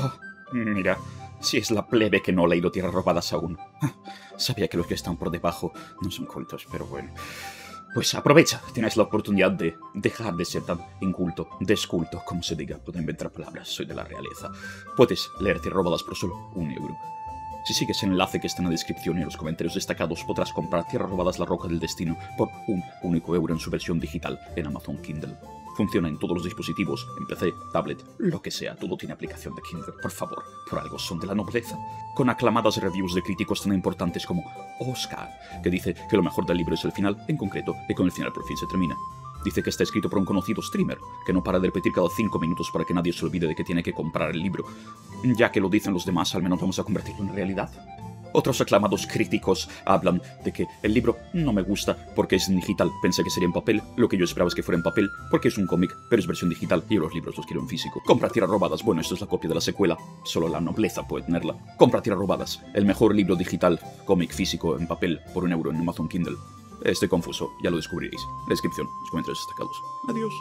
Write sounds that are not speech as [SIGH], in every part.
[LAUGHS] mira, si es la plebe que no ha leído Tierra Robadas aún. [LAUGHS] Sabía que los que están por debajo no son cultos, pero bueno. Pues aprovecha, tienes la oportunidad de dejar de ser tan inculto, desculto, como se diga. Puedo inventar palabras, soy de la realeza. Puedes leer Tierras Robadas por solo un euro. Si sigues el enlace que está en la descripción y en los comentarios destacados, podrás comprar Tierras Robadas La Roca del Destino por un único euro en su versión digital en Amazon Kindle. Funciona en todos los dispositivos, en PC, tablet, lo que sea, todo tiene aplicación de Kindle, por favor, por algo son de la nobleza. Con aclamadas reviews de críticos tan importantes como Oscar, que dice que lo mejor del libro es el final, en concreto, y con el final por fin se termina. Dice que está escrito por un conocido streamer, que no para de repetir cada cinco minutos para que nadie se olvide de que tiene que comprar el libro. Ya que lo dicen los demás, al menos vamos a convertirlo en realidad. Otros aclamados críticos hablan de que el libro no me gusta porque es digital, pensé que sería en papel, lo que yo esperaba es que fuera en papel porque es un cómic, pero es versión digital y los libros los quiero en físico. Compra tierras robadas, bueno, esto es la copia de la secuela, solo la nobleza puede tenerla. Compra tierras robadas, el mejor libro digital, cómic físico en papel por un euro en Amazon Kindle. Estoy confuso, ya lo descubriréis. Descripción, los comentarios destacados. Adiós.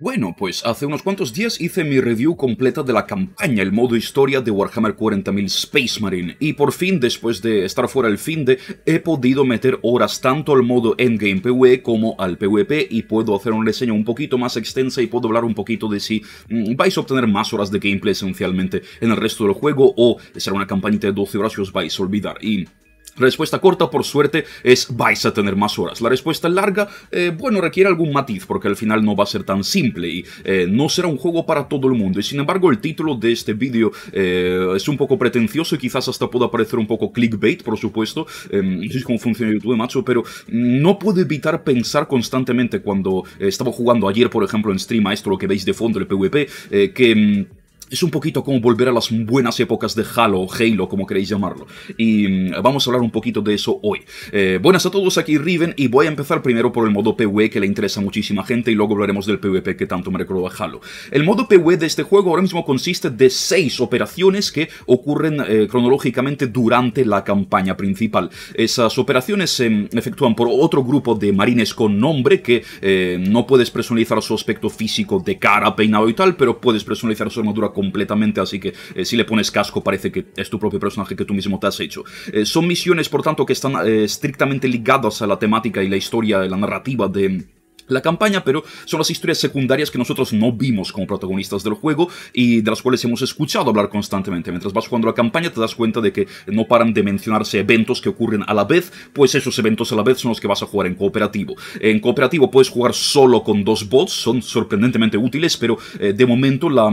Bueno, pues hace unos cuantos días hice mi review completa de la campaña, el modo historia de Warhammer 40.000 Space Marine, y por fin, después de estar fuera el fin de, he podido meter horas tanto al modo Endgame PvE como al PvP, y puedo hacer una reseña un poquito más extensa y puedo hablar un poquito de si mm, vais a obtener más horas de gameplay esencialmente en el resto del juego, o será una campaña de 12 horas y os vais a olvidar, y respuesta corta, por suerte, es vais a tener más horas. La respuesta larga, eh, bueno, requiere algún matiz, porque al final no va a ser tan simple y eh, no será un juego para todo el mundo. Y sin embargo, el título de este vídeo eh, es un poco pretencioso y quizás hasta pueda parecer un poco clickbait, por supuesto. Em, no sé cómo funciona YouTube, macho, pero no puedo evitar pensar constantemente cuando estaba jugando ayer, por ejemplo, en stream a esto, lo que veis de fondo, el PvP, que em, es un poquito como volver a las buenas épocas de Halo, Halo, como queréis llamarlo. Y mm, vamos a hablar un poquito de eso hoy. Eh, buenas a todos, aquí Riven, y voy a empezar primero por el modo PvE que le interesa muchísima gente, y luego hablaremos del PvP que tanto me recuerda a Halo. El modo PvE de este juego ahora mismo consiste de seis operaciones que ocurren eh, cronológicamente durante la campaña principal. Esas operaciones se em, efectúan por otro grupo de marines con nombre que eh, no puedes personalizar su aspecto físico de cara, peinado y tal, pero puedes personalizar su armadura completamente, así que eh, si le pones casco parece que es tu propio personaje que tú mismo te has hecho. Eh, son misiones, por tanto, que están eh, estrictamente ligadas a la temática y la historia, la narrativa de la campaña, pero son las historias secundarias que nosotros no vimos como protagonistas del juego y de las cuales hemos escuchado hablar constantemente. Mientras vas jugando la campaña te das cuenta de que no paran de mencionarse eventos que ocurren a la vez, pues esos eventos a la vez son los que vas a jugar en cooperativo. En cooperativo puedes jugar solo con dos bots, son sorprendentemente útiles, pero de momento la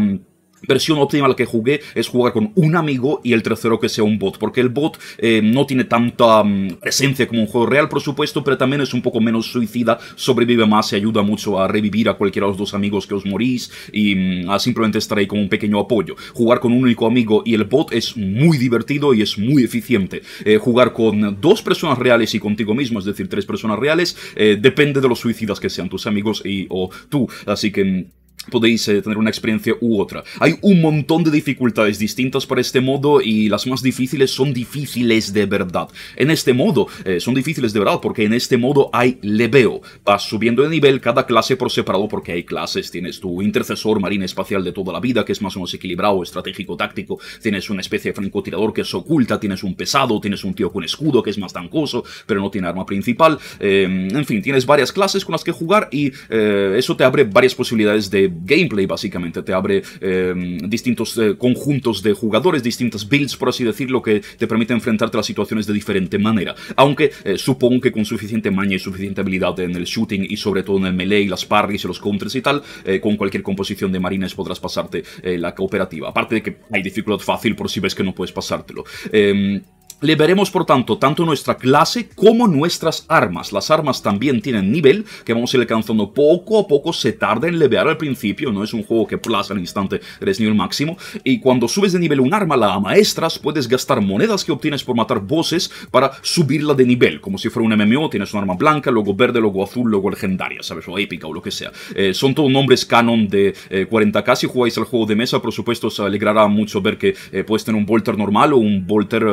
versión óptima que jugué es jugar con un amigo y el tercero que sea un bot, porque el bot eh, no tiene tanta mm, presencia como un juego real, por supuesto, pero también es un poco menos suicida, sobrevive más y ayuda mucho a revivir a cualquiera de los dos amigos que os morís y mm, a simplemente estar ahí como un pequeño apoyo. Jugar con un único amigo y el bot es muy divertido y es muy eficiente. Eh, jugar con dos personas reales y contigo mismo, es decir, tres personas reales, eh, depende de los suicidas que sean tus amigos y o tú, así que... Mm, podéis eh, tener una experiencia u otra. Hay un montón de dificultades distintas para este modo y las más difíciles son difíciles de verdad. En este modo eh, son difíciles de verdad porque en este modo hay leveo. Vas subiendo de nivel cada clase por separado porque hay clases. Tienes tu intercesor marina espacial de toda la vida que es más o menos equilibrado, estratégico, táctico. Tienes una especie de francotirador que es oculta. Tienes un pesado, tienes un tío con escudo que es más tancoso. pero no tiene arma principal. Eh, en fin, tienes varias clases con las que jugar y eso te abre varias posibilidades de gameplay, básicamente. Te abre em, distintos eh, conjuntos de jugadores, distintas builds, por así decirlo, que te permite enfrentarte a las situaciones de diferente manera. Aunque eh, supongo que con suficiente maña y suficiente habilidad en el shooting y sobre todo en el melee, las parries y los counters y tal, eh, con cualquier composición de marines podrás pasarte la cooperativa. Aparte de que hay dificultad fácil por si ves que no puedes pasártelo. Em, veremos por tanto tanto nuestra clase como nuestras armas. Las armas también tienen nivel que vamos a ir alcanzando poco a poco. Se tarda en levear al principio, no es un juego que plaza al instante, eres nivel máximo. Y cuando subes de nivel un arma, la amaestras puedes gastar monedas que obtienes por matar bosses para subirla de nivel. Como si fuera un MMO, tienes un arma blanca, luego verde, luego azul, luego legendaria, ¿sabes? O épica o lo que sea. Eh, son todos nombres canon de 40k. Eh, si jugáis al juego de mesa, por supuesto, os alegrará mucho ver que eh, puedes tener un Volter normal o un Volter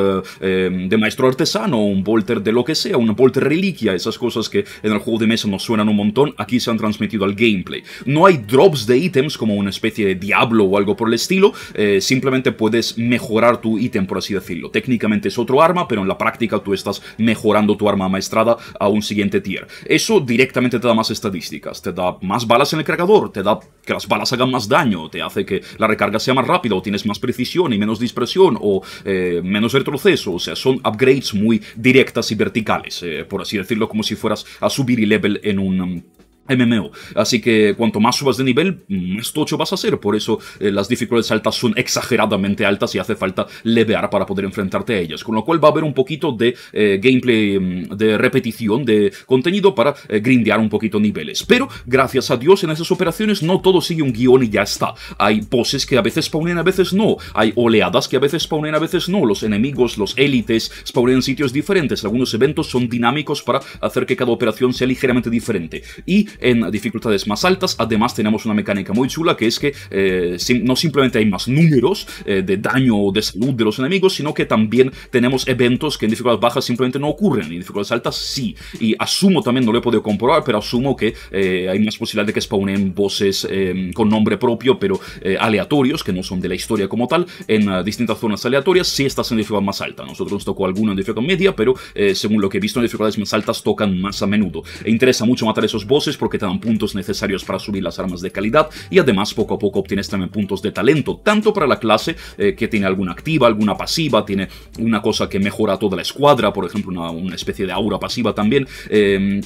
eh, de, maestro artesano, un bolter de lo que sea, un bolter reliquia, esas cosas que en el juego de mesa nos suenan un montón, aquí se han transmitido al gameplay. No hay drops de ítems como una especie de diablo o algo por el estilo, eh, simplemente puedes mejorar tu ítem, por así decirlo. Técnicamente es otro arma, pero en la práctica tú estás mejorando tu arma maestrada a un siguiente tier. Eso directamente te da más estadísticas, te da más balas en el cargador, te da que las balas hagan más daño, te hace que la recarga sea más rápida, o tienes más precisión y menos dispersión, o eh, menos retrocesos sea, son upgrades muy directas y verticales, eh, por así decirlo, como si fueras a subir y level en un MMO. Así que cuanto más subas de nivel, más mm, tocho vas a ser. Por eso eh, las dificultades altas son exageradamente altas y hace falta levear para poder enfrentarte a ellas. Con lo cual va a haber un poquito de eh, gameplay, mm, de repetición de contenido para eh, grindear un poquito niveles. Pero gracias a Dios en esas operaciones no todo sigue un guión y ya está. Hay poses que a veces spawnen, a veces no. Hay oleadas que a veces spawnen, a veces no. Los enemigos, los élites spawnen en sitios diferentes. Algunos eventos son dinámicos para hacer que cada operación sea ligeramente diferente. Y en dificultades más altas. Además tenemos una mecánica muy chula que es que eh, no simplemente hay más números eh, de daño o de salud de los enemigos, sino que también tenemos eventos que en dificultades bajas simplemente no ocurren, y en dificultades altas sí. Y asumo también, no lo he podido comprobar, pero asumo que eh, hay más posibilidad de que spawnen voces em, con nombre propio, pero aleatorios, que no son de la historia como tal, en ah, distintas zonas aleatorias, si estás en dificultad más alta. Nosotros nos tocó alguna en dificultad media, pero según lo que he visto en dificultades más altas tocan más a menudo. E interesa mucho matar esos voces porque te dan puntos necesarios para subir las armas de calidad y además poco a poco obtienes también puntos de talento, tanto para la clase eh, que tiene alguna activa, alguna pasiva, tiene una cosa que mejora toda la escuadra, por ejemplo, una, especie de aura pasiva también. Eh,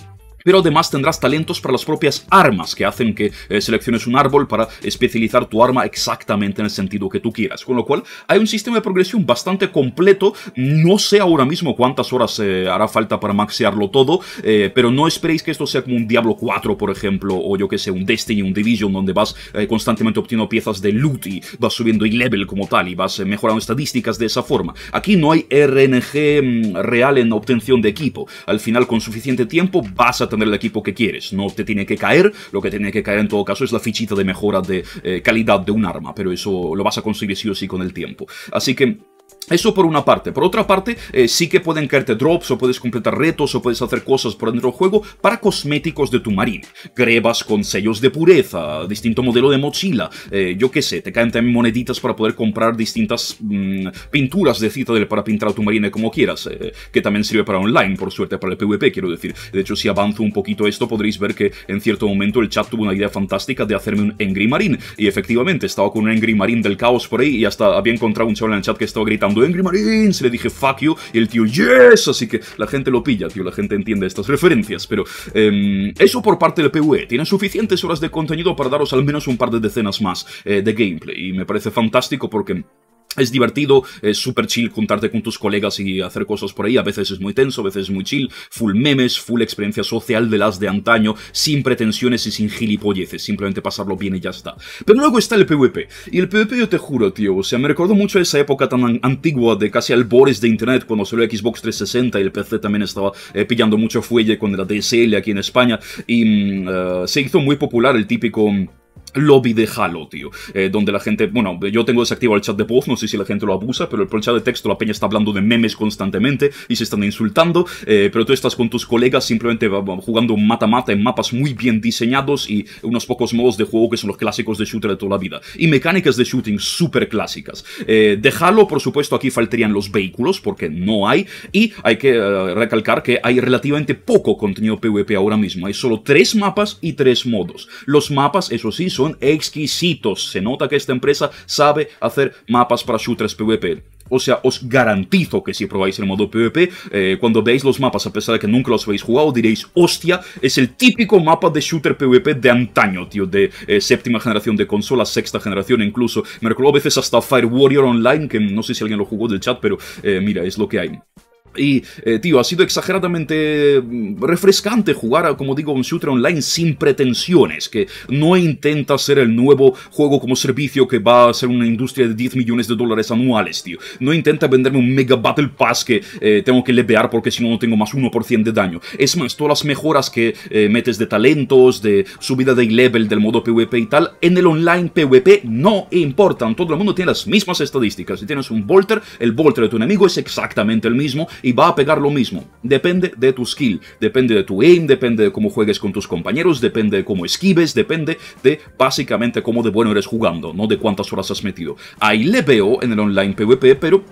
pero además tendrás talentos para las propias armas que hacen que eh, selecciones un árbol para especializar tu arma exactamente en el sentido que tú quieras. Con lo cual hay un sistema de progresión bastante completo, no sé ahora mismo cuántas horas eh, hará falta para maxearlo todo, eh, pero no esperéis que esto sea como un Diablo 4, por ejemplo, o yo que sé, un Destiny, un Division, donde vas constantemente obteniendo piezas de loot y vas subiendo y level como tal y vas mejorando estadísticas de esa forma. Aquí no hay RNG mm, real en obtención de equipo. Al final, con suficiente tiempo, vas a tener el equipo que quieres. No te tiene que caer, lo que tiene que caer en todo caso es la fichita de mejora de eh, calidad de un arma, pero eso lo vas a conseguir sí o sí con el tiempo. Así que eso por una parte. Por otra parte, eh, sí que pueden caerte drops o puedes completar retos o puedes hacer cosas por dentro del juego para cosméticos de tu marine. Grebas con sellos de pureza, distinto modelo de mochila, eh, yo qué sé, te caen también moneditas para poder comprar distintas mm, pinturas de Citadel para pintar a tu marine como quieras, eh, que también sirve para online, por suerte, para el PvP, quiero decir. De hecho, si avanzo un poquito esto, podréis ver que en cierto momento el chat tuvo una idea fantástica de hacerme un Angry Marine. Y efectivamente, estaba con un Angry Marine del caos por ahí y hasta había encontrado un chaval en el chat que estaba gritando Angry Marines, le dije fuck you, y el tío yes, así que la gente lo pilla, tío, la gente entiende estas referencias, pero em, eso por parte del PvE, tiene suficientes horas de contenido para daros al menos un par de decenas más eh, de gameplay, y me parece fantástico porque... Es divertido, es súper chill juntarte con tus colegas y hacer cosas por ahí. A veces es muy tenso, a veces es muy chill. Full memes, full experiencia social de las de antaño, sin pretensiones y sin gilipolleces. Simplemente pasarlo bien y ya está. Pero luego está el PvP. Y el PvP yo te juro, tío. O sea, me recuerdo mucho esa época tan antigua de casi albores de internet cuando salió Xbox 360 y el PC también estaba eh, pillando mucho fuelle con la DSL aquí en España. Y mm, eh, se hizo muy popular el típico... Mm, lobby de Halo, tío. Eh, donde la gente, bueno, yo tengo desactivado el chat de voz, no sé si la gente lo abusa, pero el chat de texto la peña está hablando de memes constantemente y se están insultando, eh, pero tú estás con tus colegas simplemente jugando mata-mata en mapas muy bien diseñados y unos pocos modos de juego que son los clásicos de shooter de toda la vida. Y mecánicas de shooting súper clásicas. Eh, de Halo, por supuesto, aquí faltarían los vehículos, porque no hay, y hay que recalcar que hay relativamente poco contenido PvP ahora mismo. Hay solo tres mapas y tres modos. Los mapas, eso sí, son exquisitos. Se nota que esta empresa sabe hacer mapas para shooters PvP. O sea, os garantizo que si probáis el modo PvP, eh, cuando veáis los mapas, a pesar de que nunca los habéis jugado, diréis, hostia, es el típico mapa de shooter PvP de antaño, tío, de eh, séptima generación de consolas, sexta generación incluso. Me recuerdo a veces hasta Fire Warrior Online, que no sé si alguien lo jugó del chat, pero eh, mira, es lo que hay. Y, eh, tío, ha sido exageradamente mm, refrescante jugar, a, como digo, un shooter online sin pretensiones, que no intenta ser el nuevo juego como servicio que va a ser una industria de 10 millones de dólares anuales, tío. No intenta venderme un mega battle pass que eh, tengo que levear porque si no, no tengo más 1% de daño. Es más, todas las mejoras que eh, metes de talentos, de subida de level del modo PvP y tal, en el online PvP no importan. Todo el mundo tiene las mismas estadísticas. Si tienes un bolter, el bolter de tu enemigo es exactamente el mismo y va a pegar lo mismo. Depende de tu skill, depende de tu aim, depende de cómo juegues con tus compañeros, depende de cómo esquives, depende de básicamente cómo de bueno eres jugando, no de cuántas horas has metido. Ahí le veo en el online PvP, pero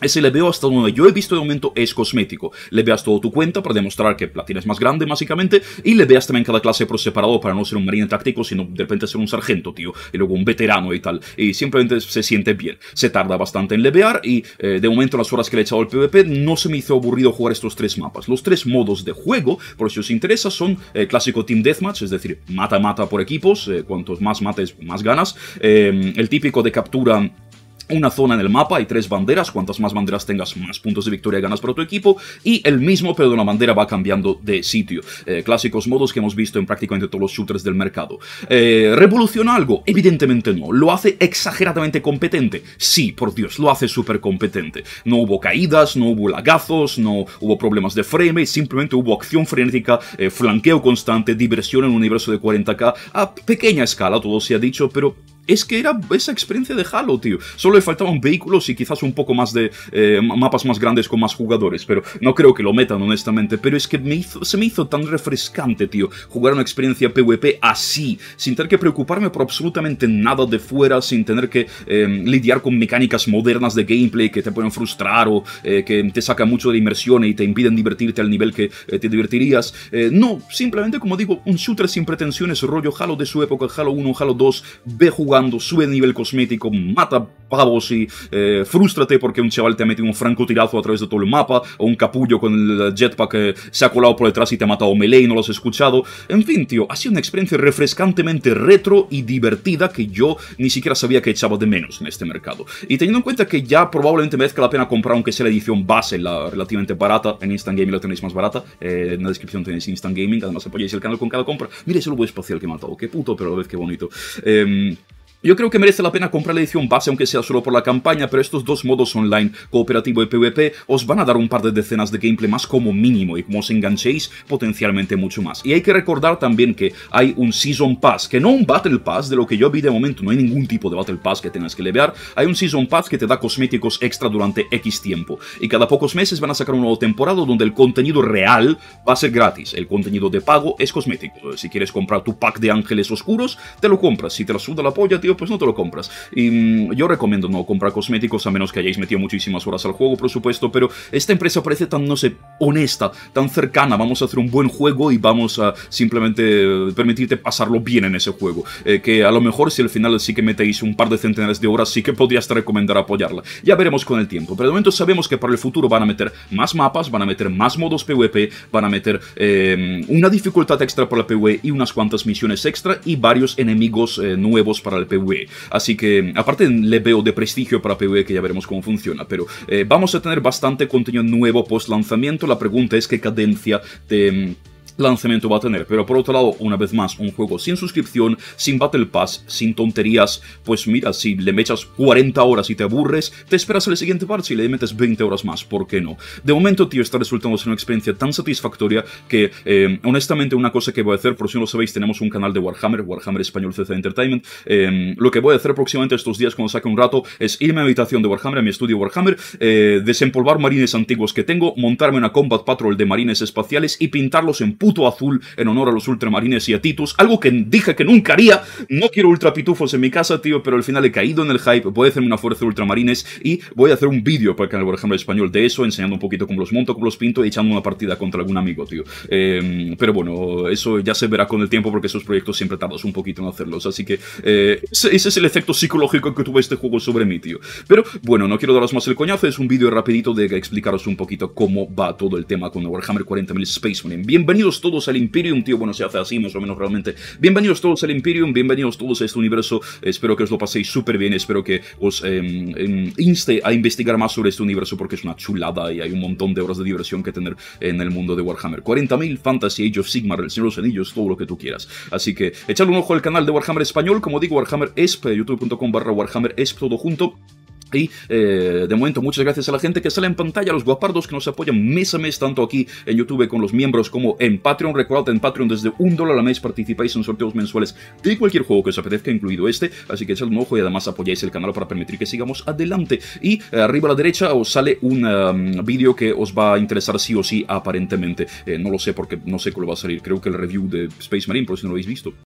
ese leveo hasta donde yo he visto de momento es cosmético. Leveas todo tu cuenta para demostrar que la tienes más grande, básicamente, y leveas también cada clase por separado para no ser un marine táctico, sino de repente ser un sargento, tío, y luego un veterano y tal. Y simplemente se siente bien. Se tarda bastante en levear y eh, de momento las horas que le he echado al PvP no se me hizo aburrido jugar estos tres mapas. Los tres modos de juego, por si os interesa, son eh, clásico Team Deathmatch, es decir, mata-mata por equipos, eh, cuantos más mates, más ganas. el típico de captura una zona en el mapa hay tres banderas. Cuantas más banderas tengas, más puntos de victoria ganas para tu equipo. Y el mismo, pero de la bandera va cambiando de sitio. Eh, clásicos modos que hemos visto en prácticamente todos los shooters del mercado. Eh, ¿Revoluciona algo? Evidentemente no. ¿Lo hace exageradamente competente? Sí, por Dios, lo hace súper competente. No hubo caídas, no hubo lagazos, no hubo problemas de frame, simplemente hubo acción frenética, eh, flanqueo constante, diversión en un universo de 40k a pequeña escala, todo se ha dicho, pero es que era esa experiencia de Halo, tío. Solo le faltaban vehículos y quizás un poco más de eh, mapas más grandes con más jugadores, pero no creo que lo metan, honestamente. Pero es que se me hizo tan refrescante, tío, jugar una experiencia PvP así, sin tener que preocuparme por absolutamente nada de fuera, sin tener que em, lidiar con mecánicas modernas de gameplay que te pueden frustrar o eh, que te sacan mucho de inmersión y te impiden divertirte al nivel que eh, te divertirías. no, simplemente, como digo, un shooter sin pretensiones, rollo Halo de su época, Halo 1, Halo 2, ve jugar sube de nivel cosmético, mata pavos y eh, frustrate porque un chaval te ha metido un francotirazo a través de todo el mapa, o un capullo con el jetpack eh, se ha colado por detrás y te ha matado melee y no lo has escuchado. En fin, tío, ha sido una experiencia refrescantemente retro y divertida que yo ni siquiera sabía que echaba de menos en este mercado. Y teniendo en cuenta que ya probablemente merezca la pena comprar, aunque sea la edición base, la relativamente barata, en Instant Gaming la tenéis más barata, eh, en la descripción tenéis Instant Gaming, además apoyáis el canal con cada compra. Mira el lobo espacial que he matado, qué puto, pero a la vez qué bonito. Em, yo creo que merece la pena comprar la edición base aunque sea solo por la campaña, pero estos dos modos online, cooperativo y PvP, os van a dar un par de decenas de gameplay más como mínimo y como os enganchéis, potencialmente mucho más. Y hay que recordar también que hay un Season Pass, que no un Battle Pass, de lo que yo vi de momento, no hay ningún tipo de Battle Pass que tengas que levear, hay un Season Pass que te da cosméticos extra durante X tiempo, y cada pocos meses van a sacar un nuevo temporada donde el contenido real va a ser gratis, el contenido de pago es cosmético, si quieres comprar tu pack de ángeles oscuros, te lo compras, si te la suda la polla, tío, pues no te lo compras. Y mm, yo recomiendo no comprar cosméticos a menos que hayáis metido muchísimas horas al juego, por supuesto, pero esta empresa parece tan, no sé, honesta, tan cercana. Vamos a hacer un buen juego y vamos a simplemente eh, permitirte pasarlo bien en ese juego. Eh, que a lo mejor si al final sí que metéis un par de centenares de horas, sí que podrías recomendar apoyarla. Ya veremos con el tiempo, pero de momento sabemos que para el futuro van a meter más mapas, van a meter más modos PvP, van a meter eh, una dificultad extra para la PvE y unas cuantas misiones extra y varios enemigos nuevos para el PvE e. Así que, mm, aparte, le veo de prestigio para PvE que ya veremos cómo funciona, pero eh, vamos a tener bastante contenido nuevo post lanzamiento. La pregunta es qué cadencia te mm, lanzamiento va a tener. Pero por otro lado, una vez más, un juego sin suscripción, sin Battle Pass, sin tonterías. Pues mira, si le mechas 40 horas y te aburres, te esperas al siguiente parche y le metes 20 horas más. ¿Por qué no? De momento, tío, está resultando ser una experiencia tan satisfactoria que, eh, honestamente, una cosa que voy a hacer, por si no lo sabéis, tenemos un canal de Warhammer, Warhammer Español CC Entertainment. Eh, lo que voy a hacer próximamente estos días, cuando saque un rato, es irme a mi habitación de Warhammer, a mi estudio Warhammer, eh, desempolvar marines antiguos que tengo, montarme una Combat Patrol de marines espaciales y pintarlos en puto azul en honor a los ultramarines y a Titus, algo que dije que nunca haría. No quiero ultrapitufos en mi casa, tío, pero al final he caído en el hype, voy a hacerme una fuerza de ultramarines y voy a hacer un vídeo para el canal, por ejemplo, español de eso, enseñando un poquito cómo los monto, cómo los pinto y echando una partida contra algún amigo, tío. Em, pero bueno, eso ya se verá con el tiempo porque esos proyectos siempre tardas un poquito en hacerlos, así que eh, ese, es el efecto psicológico que tuve este juego sobre mí, tío. Pero bueno, no quiero daros más el coñazo, es un vídeo rapidito de explicaros un poquito cómo va todo el tema con Warhammer 40.000 Space Marine. Bienvenidos todos al Imperium, tío, bueno, se hace así más o menos realmente. Bienvenidos todos al Imperium, bienvenidos todos a este universo, espero que os lo paséis súper bien, espero que os em, em, inste a investigar más sobre este universo porque es una chulada y hay un montón de horas de diversión que tener en el mundo de Warhammer. 40.000, Fantasy, Age of Sigmar, El Señor de los Anillos, todo lo que tú quieras. Así que echad un ojo al canal de Warhammer Español, como digo, Warhammer Esp, youtube.com barra Warhammer Esp, todo junto. Y eh, de momento, muchas gracias a la gente que sale en pantalla, a los guapardos que nos apoyan mes a mes, tanto aquí en YouTube con los miembros como en Patreon. Recordad, en Patreon desde un dólar al mes participáis en sorteos mensuales de cualquier juego que os apetezca, incluido este. Así que echad un ojo y además apoyáis el canal para permitir que sigamos adelante. Y eh, arriba a la derecha os sale un um, vídeo que os va a interesar sí o sí, aparentemente. Eh, no lo sé porque no sé cuál va a salir. Creo que el review de Space Marine, por si no lo habéis visto.